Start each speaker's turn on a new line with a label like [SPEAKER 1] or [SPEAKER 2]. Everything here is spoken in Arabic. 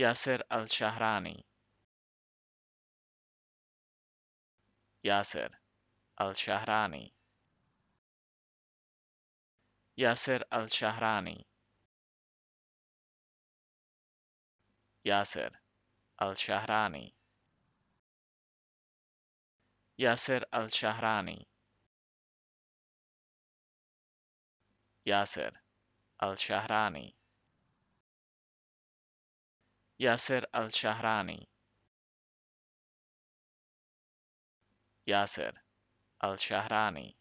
[SPEAKER 1] ياسر الشهراني ياسر الشهراني ياسر الشهراني ياسر الشهراني ياسر الشهراني ياسر الشهراني ياسر الشهراني ياسر الشهراني